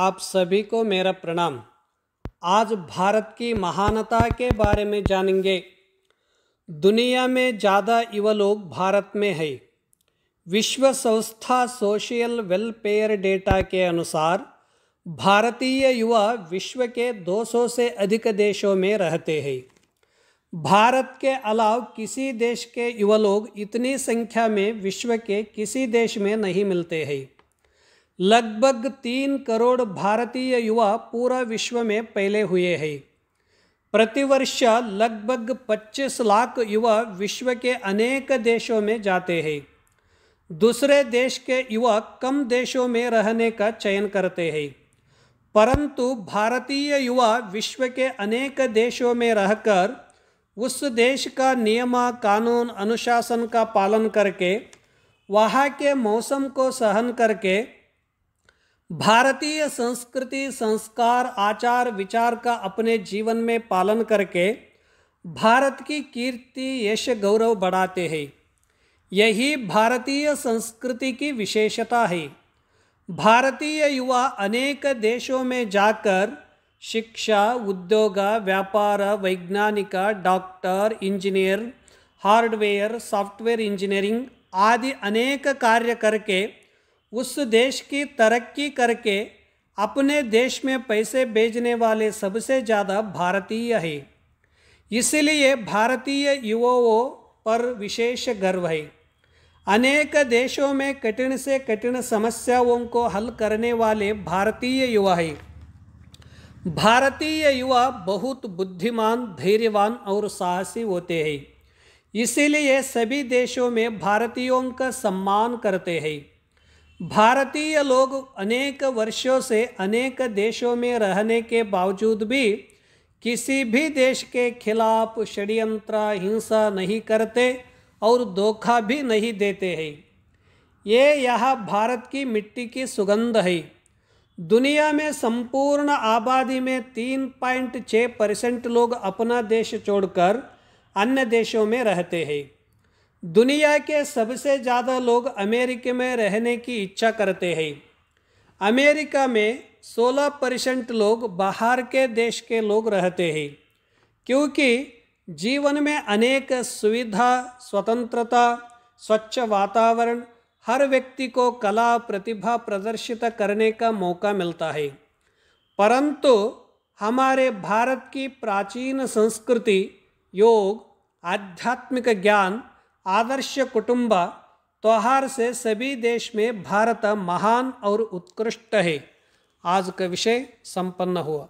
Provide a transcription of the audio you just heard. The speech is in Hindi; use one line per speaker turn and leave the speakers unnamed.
आप सभी को मेरा प्रणाम आज भारत की महानता के बारे में जानेंगे दुनिया में ज़्यादा युवा लोग भारत में है विश्व संस्था सोशल वेलफेयर डेटा के अनुसार भारतीय युवा विश्व के 200 से अधिक देशों में रहते हैं भारत के अलावा किसी देश के युवा लोग इतनी संख्या में विश्व के किसी देश में नहीं मिलते हैं लगभग तीन करोड़ भारतीय युवा पूरा विश्व में पहले हुए हैं प्रतिवर्ष लगभग 25 लाख युवा विश्व के अनेक देशों में जाते हैं दूसरे देश के युवा कम देशों में रहने का चयन करते हैं परंतु भारतीय युवा विश्व के अनेक देशों में रहकर उस देश का नियम कानून अनुशासन का पालन करके वहाँ के मौसम को सहन करके भारतीय संस्कृति संस्कार आचार विचार का अपने जीवन में पालन करके भारत की कीर्ति यश गौरव बढ़ाते हैं यही भारतीय संस्कृति की विशेषता है भारतीय युवा अनेक देशों में जाकर शिक्षा उद्योग व्यापार वैज्ञानिक doctor engineer hardware software engineering आदि अनेक कार्य करके उस देश की तरक्की करके अपने देश में पैसे भेजने वाले सबसे ज़्यादा भारतीय है इसलिए भारतीय युवाओं पर विशेष गर्व है अनेक देशों में कठिन से कठिन समस्याओं को हल करने वाले भारतीय युवा है भारतीय युवा बहुत बुद्धिमान धैर्यवान और साहसी होते हैं इसीलिए सभी देशों में भारतीयों का सम्मान करते हैं भारतीय लोग अनेक वर्षों से अनेक देशों में रहने के बावजूद भी किसी भी देश के खिलाफ षड्यंत्र हिंसा नहीं करते और धोखा भी नहीं देते हैं ये यह भारत की मिट्टी की सुगंध है दुनिया में संपूर्ण आबादी में तीन पॉइंट छः परसेंट लोग अपना देश छोड़कर अन्य देशों में रहते हैं दुनिया के सबसे ज़्यादा लोग अमेरिका में रहने की इच्छा करते हैं अमेरिका में 16 परसेंट लोग बाहर के देश के लोग रहते हैं क्योंकि जीवन में अनेक सुविधा स्वतंत्रता स्वच्छ वातावरण हर व्यक्ति को कला प्रतिभा प्रदर्शित करने का मौका मिलता है परंतु हमारे भारत की प्राचीन संस्कृति योग आध्यात्मिक ज्ञान आदर्श कुटुंब त्यौहार तो से सभी देश में भारत महान और उत्कृष्ट है आज का विषय संपन्न हुआ